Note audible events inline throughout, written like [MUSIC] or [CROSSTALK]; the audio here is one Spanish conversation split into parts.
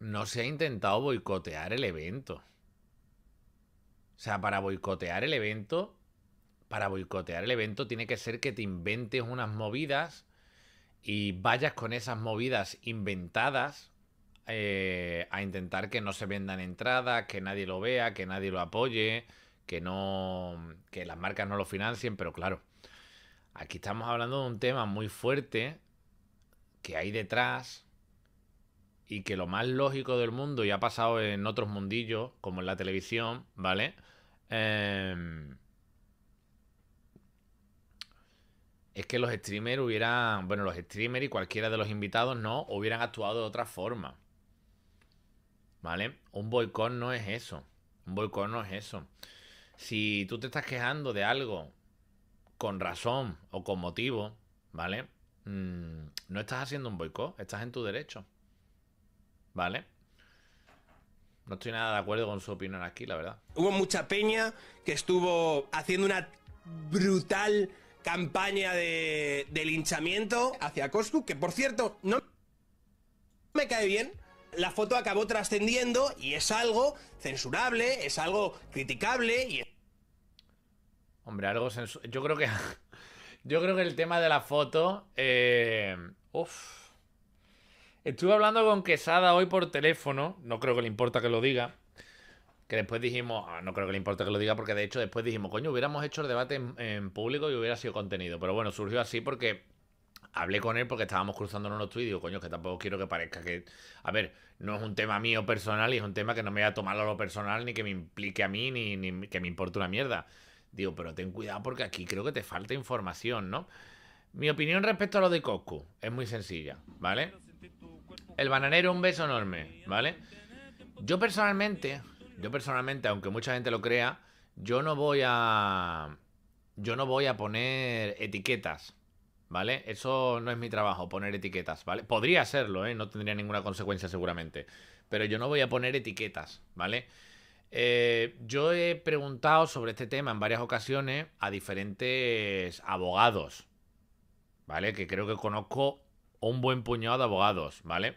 no se ha intentado boicotear el evento. O sea, para boicotear el evento, para boicotear el evento tiene que ser que te inventes unas movidas y vayas con esas movidas inventadas eh, a intentar que no se vendan entradas, que nadie lo vea, que nadie lo apoye, que no, que las marcas no lo financien, pero claro, aquí estamos hablando de un tema muy fuerte que hay detrás y que lo más lógico del mundo, y ha pasado en otros mundillos, como en la televisión, ¿vale? Em, es que los streamers hubieran, bueno, los streamers y cualquiera de los invitados no, hubieran actuado de otra forma. ¿Vale? Un boicot no es eso. Un boicot no es eso. Si tú te estás quejando de algo con razón o con motivo, ¿vale? Mm, no estás haciendo un boicot, estás en tu derecho. ¿vale? No estoy nada de acuerdo con su opinión aquí, la verdad. Hubo mucha peña que estuvo haciendo una brutal campaña de, linchamiento hacia Coscu, que por cierto, no me cae bien. La foto acabó trascendiendo y es algo censurable, es algo criticable y... Hombre, algo Yo creo que... [LAUGHS] Yo creo que el tema de la foto... Eh... Estuve hablando con Quesada hoy por teléfono, no creo que le importa que lo diga. Que después dijimos, ah, no creo que le importa que lo diga, porque de hecho después dijimos, coño, hubiéramos hecho el debate en, público y hubiera sido contenido. Pero bueno, surgió así porque hablé con él porque estábamos cruzándonos los tweets y digo, coño, que tampoco quiero que parezca que. A ver, no es un tema mío personal y es un tema que no me voy a tomar a lo personal, ni que me implique a mí, ni, que me importe una mierda. Digo, pero ten cuidado porque aquí creo que te falta información, ¿no? Mi opinión respecto a lo de Coscu es muy sencilla, ¿vale? El bananero, un beso enorme, ¿vale? Yo personalmente, yo personalmente, aunque mucha gente lo crea, yo no voy a. Yo no voy a poner etiquetas, ¿vale? Eso no es mi trabajo, poner etiquetas, ¿vale? Podría serlo, ¿eh? No tendría ninguna consecuencia seguramente. Pero yo no voy a poner etiquetas, ¿vale? Eh, yo he preguntado sobre este tema en varias ocasiones a diferentes abogados, ¿vale? Que creo que conozco un buen puñado de abogados, ¿vale?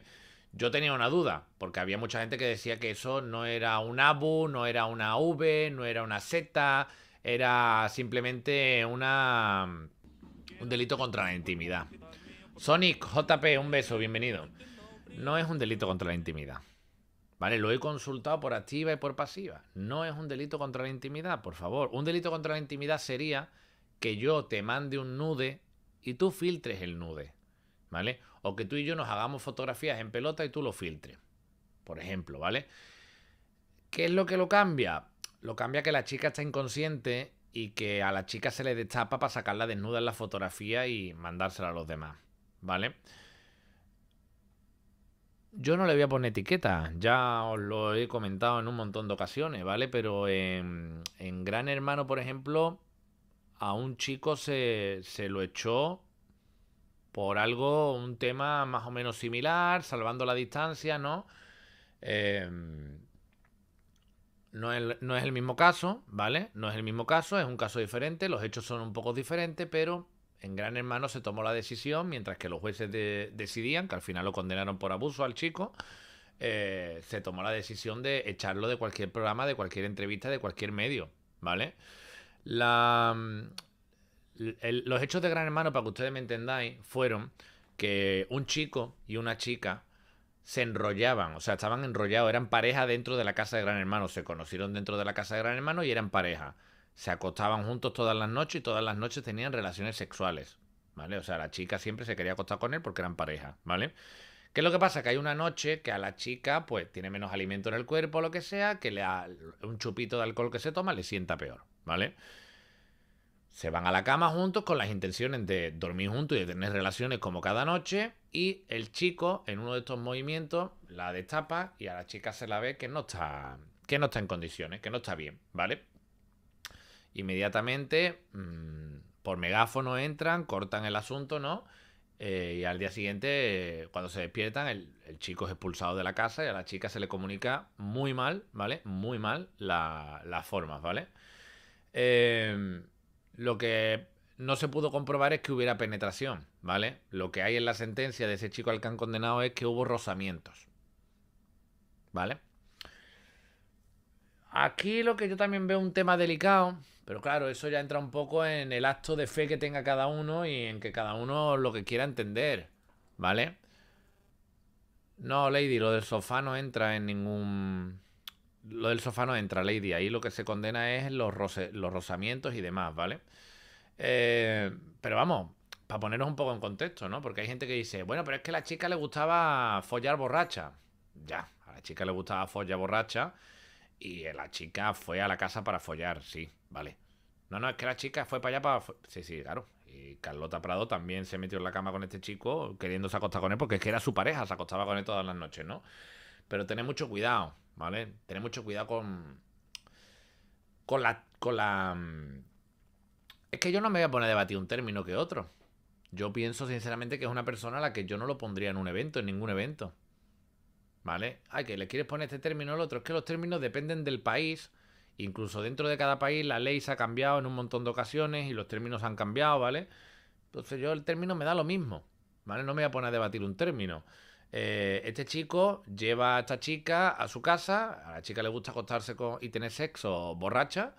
Yo tenía una duda, porque había mucha gente que decía que eso no era un ABU, no era una V, no era una Z, era simplemente una un delito contra la intimidad. Sonic JP, un beso, bienvenido. No es un delito contra la intimidad. Vale, lo he consultado por activa y por pasiva. No es un delito contra la intimidad, por favor. Un delito contra la intimidad sería que yo te mande un nude y tú filtres el nude. ¿vale? O que tú y yo nos hagamos fotografías en pelota y tú lo filtres, por ejemplo, ¿vale? ¿Qué es lo que lo cambia? Lo cambia que la chica está inconsciente y que a la chica se le destapa para sacarla desnuda en la fotografía y mandársela a los demás, ¿vale? Yo no le voy a poner etiqueta, ya os lo he comentado en un montón de ocasiones, ¿vale? Pero en, Gran Hermano, por ejemplo, a un chico se, se lo echó por algo, un tema más o menos similar, salvando la distancia, ¿no? Em, no, es, el mismo caso, ¿vale? No es el mismo caso, es un caso diferente, los hechos son un poco diferentes, pero en Gran Hermano se tomó la decisión, mientras que los jueces decidían, que al final lo condenaron por abuso al chico, eh, se tomó la decisión de echarlo de cualquier programa, de cualquier entrevista, de cualquier medio, ¿vale? La, los hechos de Gran Hermano, para que ustedes me entendáis, fueron que un chico y una chica se enrollaban, o sea, estaban enrollados, eran pareja dentro de la casa de Gran Hermano, se conocieron dentro de la casa de Gran Hermano y eran pareja. Se acostaban juntos todas las noches y todas las noches tenían relaciones sexuales, ¿vale? O sea, la chica siempre se quería acostar con él porque eran pareja, ¿vale? ¿Qué es lo que pasa? Que hay una noche que a la chica, pues, tiene menos alimento en el cuerpo o lo que sea, que le un chupito de alcohol que se toma le sienta peor, ¿vale? Se van a la cama juntos con las intenciones de dormir juntos y de tener relaciones como cada noche. Y el chico, en uno de estos movimientos, la destapa y a la chica se la ve que no está, que no está en condiciones, que no está bien, ¿vale? Inmediatamente, mm, por megáfono entran, cortan el asunto, ¿no? Eh, y al día siguiente, eh, cuando se despiertan, el, chico es expulsado de la casa y a la chica se le comunica muy mal, ¿vale? Muy mal las formas, ¿vale? Em, lo que no se pudo comprobar es que hubiera penetración, ¿vale? Lo que hay en la sentencia de ese chico al que han condenado es que hubo rozamientos, ¿vale? Aquí lo que yo también veo un tema delicado, pero claro, eso ya entra un poco en el acto de fe que tenga cada uno y en que cada uno lo que quiera entender, ¿vale? No, Lady, lo del sofá no entra en ningún lo del sofá no entra, Lady. Ahí lo que se condena es los, los rozamientos y demás, ¿vale? Eh, pero vamos, para ponernos un poco en contexto, ¿no? Porque hay gente que dice, bueno, pero es que a la chica le gustaba follar borracha. Ya, a la chica le gustaba follar borracha y la chica fue a la casa para follar, sí, vale. No, no, es que la chica fue para allá para... Sí, sí, claro. Y Carlota Prado también se metió en la cama con este chico queriéndose acostar con él porque es que era su pareja, se acostaba con él todas las noches, ¿no? Pero tened mucho cuidado, ¿vale? Tened mucho cuidado con. Con la. Con la. Mm, es que yo no me voy a poner a debatir un término que otro. Yo pienso sinceramente que es una persona a la que yo no lo pondría en un evento, en ningún evento. ¿Vale? Ay, que le quieres poner este término al otro. Es que los términos dependen del país. Incluso dentro de cada país la ley se ha cambiado en un montón de ocasiones y los términos han cambiado, ¿vale? Entonces yo el término me da lo mismo, ¿vale? No me voy a poner a debatir un término. Eh, este chico lleva a esta chica a su casa, a la chica le gusta acostarse con, y tener sexo borracha,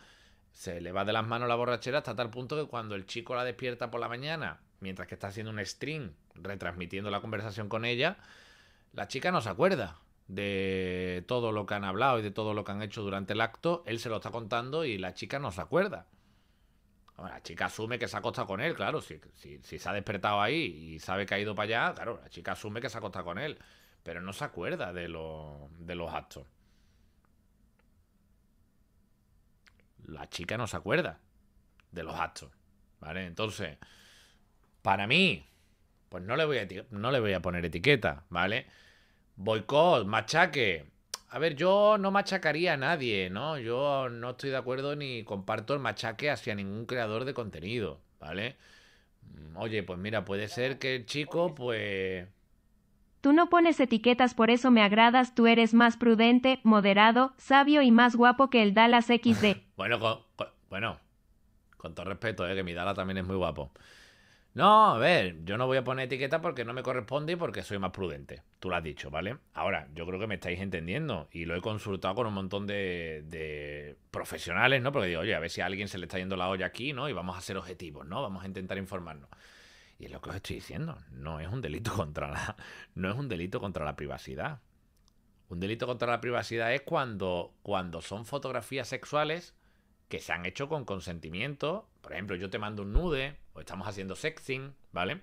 se le va de las manos la borrachera hasta tal punto que cuando el chico la despierta por la mañana, mientras que está haciendo un stream, retransmitiendo la conversación con ella, la chica no se acuerda de todo lo que han hablado y de todo lo que han hecho durante el acto, él se lo está contando y la chica no se acuerda la chica asume que se ha acostado con él, claro. Si, si, se ha despertado ahí y sabe que ha ido para allá, claro, la chica asume que se ha acostado con él. Pero no se acuerda de, lo, de los actos. La chica no se acuerda de los actos. ¿Vale? Entonces, para mí, pues no le voy a, no le voy a poner etiqueta, ¿vale? Boicot, machaque, a ver, yo no machacaría a nadie, ¿no? Yo no estoy de acuerdo ni comparto el machaque hacia ningún creador de contenido, ¿vale? Mm, oye, pues mira, puede ser que el chico, pues... Tú no pones etiquetas, por eso me agradas, tú eres más prudente, moderado, sabio y más guapo que el Dallas [LAUGHS] XD. bueno, con, bueno, con todo respeto, ¿eh? que mi Dallas también es muy guapo. No, a ver, yo no voy a poner etiqueta porque no me corresponde y porque soy más prudente. Tú lo has dicho, ¿vale? Ahora, yo creo que me estáis entendiendo y lo he consultado con un montón de, profesionales, ¿no? Porque digo, oye, a ver si a alguien se le está yendo la olla aquí, ¿no? Y vamos a ser objetivos, ¿no? Vamos a intentar informarnos. Y es lo que os estoy diciendo, no es un delito [LAUGHS] contra la, no es un delito contra la privacidad. Un delito contra la privacidad es cuando, cuando son fotografías sexuales que se han hecho con consentimiento. Por ejemplo, yo te mando un nude o estamos haciendo sexting, ¿vale?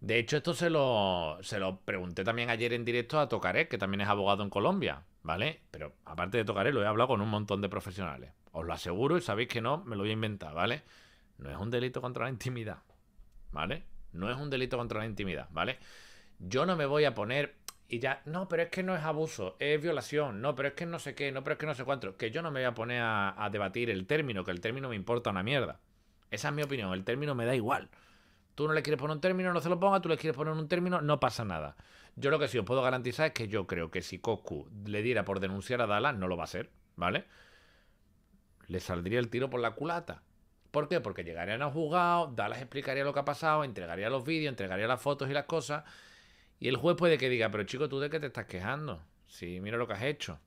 De hecho, esto se lo, se lo pregunté también ayer en directo a Tocaré, que también es abogado en Colombia, ¿vale? Pero aparte de Tocaré, lo he hablado con un montón de profesionales. Os lo aseguro y sabéis que no, me lo voy a inventar, ¿vale? No es un delito contra la intimidad, ¿vale? No es un delito contra la intimidad, ¿vale? Yo no me voy a poner y ya, no, pero es que no es abuso, es violación, no, pero es que no sé qué, no, pero es que no sé cuánto, que yo no me voy a poner a, debatir el término, que el término me importa una mierda. Esa es mi opinión, el término me da igual. Tú no le quieres poner un término, no se lo ponga, tú le quieres poner un término, no pasa nada. Yo lo que sí os puedo garantizar es que yo creo que si Coscu le diera por denunciar a Dalas, no lo va a hacer, ¿vale? Le saldría el tiro por la culata. ¿Por qué? Porque llegarían a un juzgado, Dallas explicaría lo que ha pasado, entregaría los vídeos, entregaría las fotos y las cosas, y el juez puede que diga, pero chico, ¿tú de qué te estás quejando? Si mira lo que has hecho.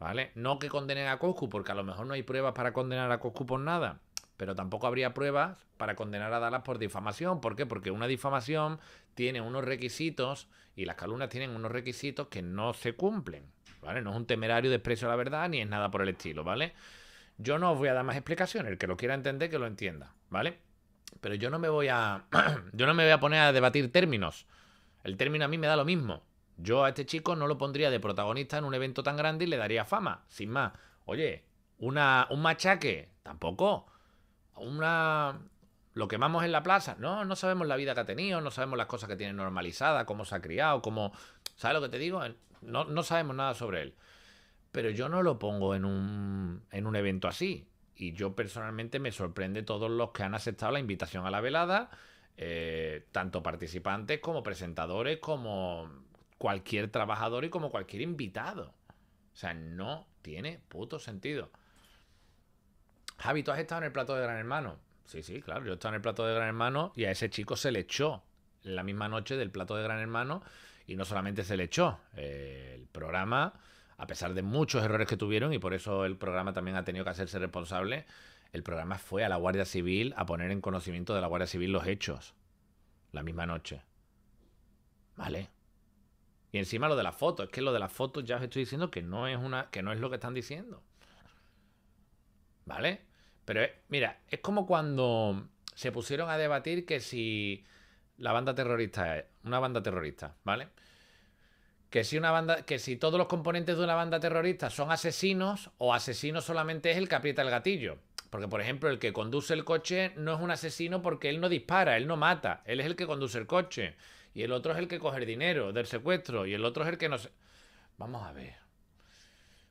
¿Vale? No que condenen a Coscu, porque a lo mejor no hay pruebas para condenar a Coscu por nada. Pero tampoco habría pruebas para condenar a Dallas por difamación. ¿Por qué? Porque una difamación tiene unos requisitos y las calumnias tienen unos requisitos que no se cumplen. ¿Vale? No es un temerario desprecio a la verdad ni es nada por el estilo, ¿vale? Yo no os voy a dar más explicaciones. El que lo quiera entender, que lo entienda, ¿vale? Pero yo no me voy a. [CLEARS THROAT] yo no me voy a poner a debatir términos. El término a mí me da lo mismo. Yo a este chico no lo pondría de protagonista en un evento tan grande y le daría fama, sin más. Oye, una, un machaque, tampoco. Una, lo quemamos en la plaza. No, no sabemos la vida que ha tenido, no sabemos las cosas que tiene normalizada, cómo se ha criado, cómo. ¿Sabes lo que te digo? No, no sabemos nada sobre él. Pero yo no lo pongo en un, en un evento así. Y yo personalmente me sorprende todos los que han aceptado la invitación a la velada eh, tanto participantes como presentadores, como cualquier trabajador y como cualquier invitado. O sea, no tiene puto sentido. Javi, ¿tú has estado en el plato de Gran Hermano? Sí, sí, claro, yo he estado en el plato de Gran Hermano y a ese chico se le echó la misma noche del plato de Gran Hermano y no solamente se le echó, eh, el programa, a pesar de muchos errores que tuvieron y por eso el programa también ha tenido que hacerse responsable, el programa fue a la Guardia Civil a poner en conocimiento de la Guardia Civil los hechos. La misma noche. ¿Vale? Y encima lo de las fotos, es que lo de las fotos ya os estoy diciendo que no es una. que no es lo que están diciendo. ¿Vale? Pero mira, es como cuando se pusieron a debatir que si la banda terrorista es una banda terrorista, ¿vale? Que si una banda, que si todos los componentes de una banda terrorista son asesinos o asesino solamente es el que aprieta el gatillo. Porque, por ejemplo, el que conduce el coche no es un asesino porque él no dispara, él no mata, él es el que conduce el coche. Y el otro es el que coge el dinero del secuestro. Y el otro es el que no... Se... Vamos a ver.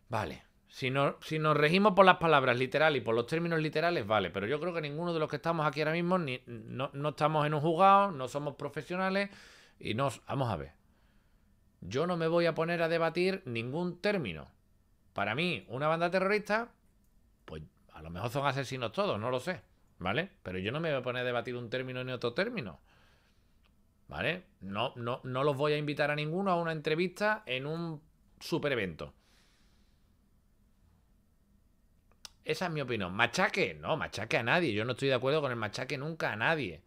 Vale. Si, si nos regimos por las palabras literales y por los términos literales, vale. Pero yo creo que ninguno de los que estamos aquí ahora mismo no, no estamos en un juzgado, no somos profesionales y nos... Vamos a ver. Yo no me voy a poner a debatir ningún término. Para mí, una banda terrorista lo mejor son asesinos todos, no lo sé, ¿vale? Pero yo no me voy a poner a debatir un término ni otro término. ¿Vale? No, no, no los voy a invitar a ninguno a una entrevista en un super evento. Esa es mi opinión. Machaque, no, machaque a nadie. Yo no estoy de acuerdo con el machaque nunca a nadie.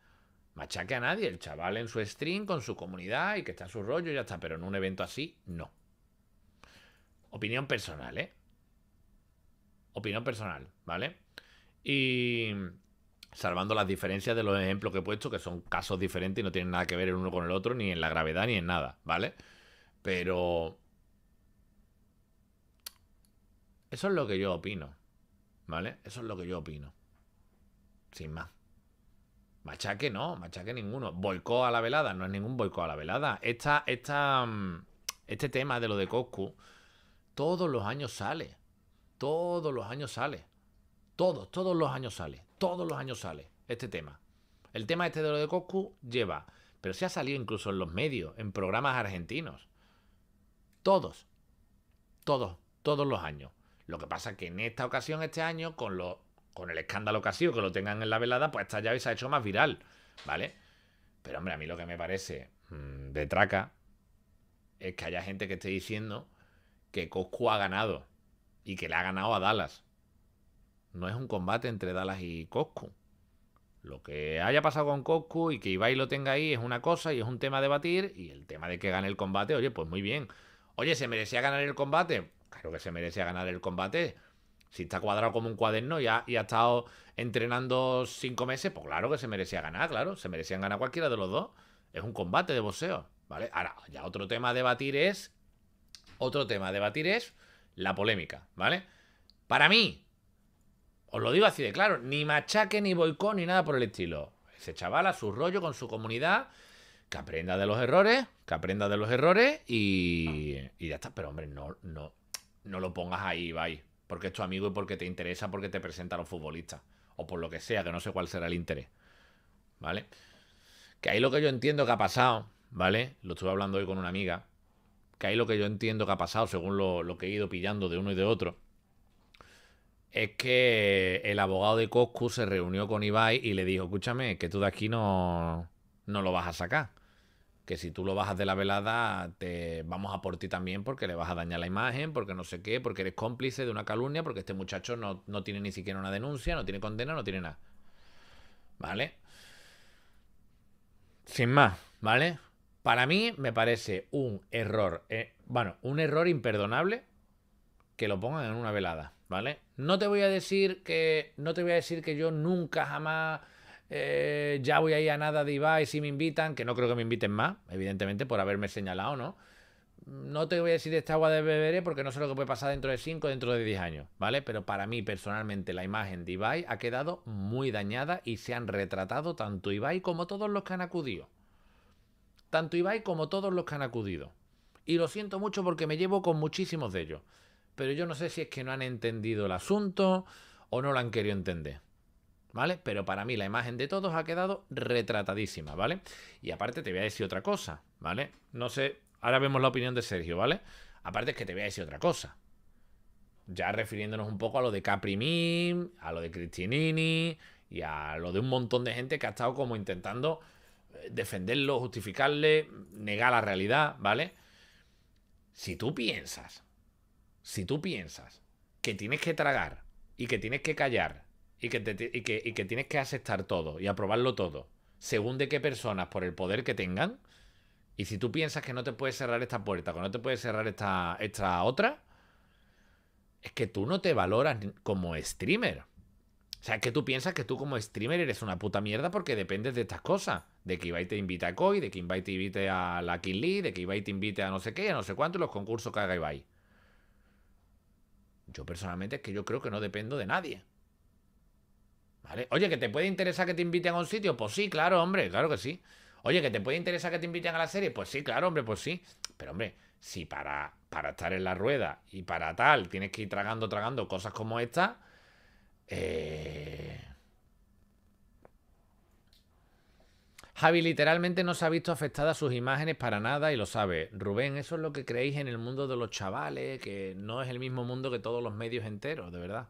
Machaque a nadie. El chaval en su stream, con su comunidad y que está en su rollo y ya está. Pero en un evento así, no. Opinión personal, ¿eh? opinión personal, ¿vale? Y salvando las diferencias de los ejemplos que he puesto, que son casos diferentes y no tienen nada que ver el uno con el otro, ni en la gravedad, ni en nada, ¿vale? Pero... Eso es lo que yo opino, ¿vale? Eso es lo que yo opino. Sin más. Machaque no, machaque ninguno. Boicó a la velada, no es ningún boicot a la velada. Esta, mm, este tema de lo de Coscu, todos los años sale. Todos los años sale. Todos, todos los años sale. Todos los años sale este tema. El tema este de lo de Coscu lleva, pero se ha salido incluso en los medios, en programas argentinos. Todos. Todos, todos los años. Lo que pasa es que en esta ocasión, este año, con, con el escándalo que ha sido, que lo tengan en la velada, pues esta llave se ha hecho más viral, ¿vale? Pero hombre, a mí lo que me parece mm, de traca es que haya gente que esté diciendo que Coscu ha ganado y que le ha ganado a Dallas. No es un combate entre Dallas y Coscu. Lo que haya pasado con Coscu y que Ibai lo tenga ahí es una cosa y es un tema de batir. Y el tema de que gane el combate, oye, pues muy bien. Oye, ¿se merecía ganar el combate? Claro que se merecía ganar el combate. Si está cuadrado como un cuaderno y ha, y ha estado entrenando cinco meses, pues claro que se merecía ganar, claro. Se merecían ganar cualquiera de los dos. Es un combate de boxeo, ¿vale? Ahora, ya otro tema de debatir es. Otro tema a debatir es la polémica, ¿vale? Para mí, os lo digo así de claro, ni machaque, ni boicot, ni nada por el estilo. Ese chaval a su rollo con su comunidad, que aprenda de los errores, que aprenda de los errores y, y ya está. Pero hombre, no, no, no lo pongas ahí, bye. porque es tu amigo y porque te interesa, porque te presenta a los futbolistas, o por lo que sea, que no sé cuál será el interés, ¿vale? Que ahí lo que yo entiendo que ha pasado, ¿vale? Lo estuve hablando hoy con una amiga, que ahí lo que yo entiendo que ha pasado, según lo, que he ido pillando de uno y de otro, es que el abogado de Coscu se reunió con Ibai y le dijo, escúchame, que tú de aquí no, no lo vas a sacar. Que si tú lo bajas de la velada, te vamos a por ti también porque le vas a dañar la imagen, porque no sé qué, porque eres cómplice de una calumnia, porque este muchacho no, no tiene ni siquiera una denuncia, no tiene condena, no tiene nada. ¿Vale? Sin más, ¿vale? Para mí me parece un error, eh, bueno, un error imperdonable que lo pongan en una velada, ¿vale? No te voy a decir que, no te voy a decir que yo nunca jamás eh, ya voy a ir a nada de Ibai si me invitan, que no creo que me inviten más, evidentemente por haberme señalado, ¿no? No te voy a decir esta agua de beberé porque no sé lo que puede pasar dentro de 5, dentro de 10 años, ¿vale? Pero para mí personalmente la imagen de Ibai ha quedado muy dañada y se han retratado tanto Ibai como todos los que han acudido tanto Ibai como todos los que han acudido. Y lo siento mucho porque me llevo con muchísimos de ellos. Pero yo no sé si es que no han entendido el asunto o no lo han querido entender. ¿Vale? Pero para mí la imagen de todos ha quedado retratadísima, ¿vale? Y aparte te voy a decir otra cosa, ¿vale? No sé, ahora vemos la opinión de Sergio, ¿vale? Aparte es que te voy a decir otra cosa. Ya refiriéndonos un poco a lo de Caprimín, a lo de Cristinini y a lo de un montón de gente que ha estado como intentando defenderlo, justificarle, negar la realidad, ¿vale? Si tú piensas, si tú piensas que tienes que tragar y que tienes que callar y que, que, tienes que aceptar todo y aprobarlo todo, según de qué personas, por el poder que tengan, y si tú piensas que no te puedes cerrar esta puerta, que no te puedes cerrar esta, esta otra, es que tú no te valoras como streamer. O sea, es que tú piensas que tú como streamer eres una puta mierda porque dependes de estas cosas de que Ibai te invite a Koi, de que Ibai te invite a la King Lee, de que Ibai te invite a no sé qué, a no sé cuánto, los concursos que haga Ibai. Yo personalmente es que yo creo que no dependo de nadie. ¿Vale? Oye, ¿que te puede interesar que te inviten a un sitio? Pues sí, claro, hombre, claro que sí. Oye, ¿que te puede interesar que te inviten a la serie? Pues sí, claro, hombre, pues sí. Pero, hombre, si para, para estar en la rueda y para tal tienes que ir tragando, tragando cosas como esta, eh, Javi literalmente no se ha visto afectada sus imágenes para nada y lo sabe. Rubén, eso es lo que creéis en el mundo de los chavales, que no es el mismo mundo que todos los medios enteros, de verdad.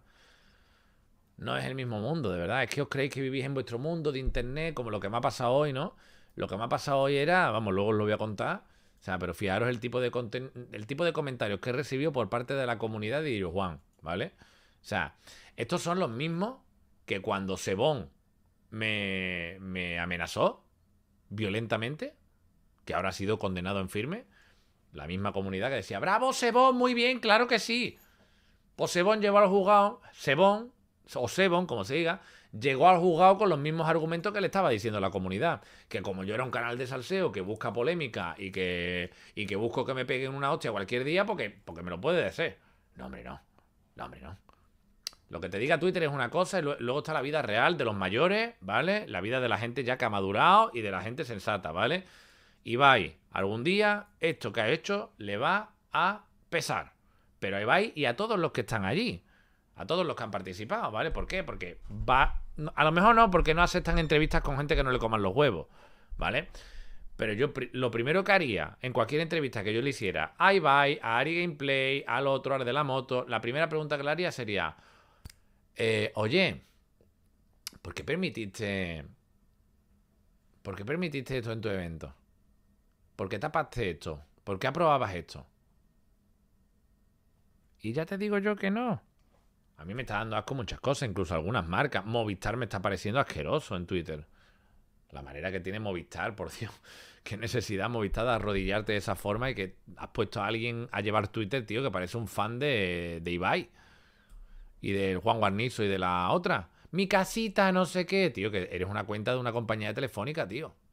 No es el mismo mundo, de verdad. Es que os creéis que vivís en vuestro mundo de internet, como lo que me ha pasado hoy, ¿no? Lo que me ha pasado hoy era, vamos, luego os lo voy a contar. O sea, pero fijaros el tipo de, el tipo de comentarios que he recibido por parte de la comunidad de Dios Juan, ¿vale? O sea, estos son los mismos que cuando Sebón me amenazó, violentamente, que ahora ha sido condenado en firme, la misma comunidad que decía, bravo Sebón, muy bien, claro que sí. Pues Sebón llegó al juzgado, Sebón, o Sebón, como se diga, llegó al juzgado con los mismos argumentos que le estaba diciendo la comunidad. Que como yo era un canal de salseo que busca polémica y que, y que busco que me peguen una hostia cualquier día, porque, porque me lo puede decir. No, hombre, no. No, hombre, no. Lo que te diga Twitter es una cosa y luego está la vida real de los mayores, ¿vale? La vida de la gente ya que ha madurado y de la gente sensata, ¿vale? Ibai, algún día esto que ha hecho le va a pesar. Pero ahí Ibai y a todos los que están allí, a todos los que han participado, ¿vale? ¿Por qué? Porque va... A lo mejor no, porque no aceptan entrevistas con gente que no le coman los huevos, ¿vale? Pero yo lo primero que haría en cualquier entrevista que yo le hiciera a Ibai, a Ari Gameplay, al otro, al de la moto, la primera pregunta que le haría sería... Eh, oye, ¿por qué permitiste. ¿Por qué permitiste esto en tu evento? ¿Por qué tapaste esto? ¿Por qué aprobabas esto? Y ya te digo yo que no. A mí me está dando asco muchas cosas, incluso algunas marcas. Movistar me está pareciendo asqueroso en Twitter. La manera que tiene Movistar, por Dios. [LAUGHS] Qué necesidad Movistar de arrodillarte de esa forma y que has puesto a alguien a llevar Twitter, tío, que parece un fan de, de Ibai y del Juan Guarnizo y de la otra. Mi casita, no sé qué, tío, que eres una cuenta de una compañía telefónica, tío.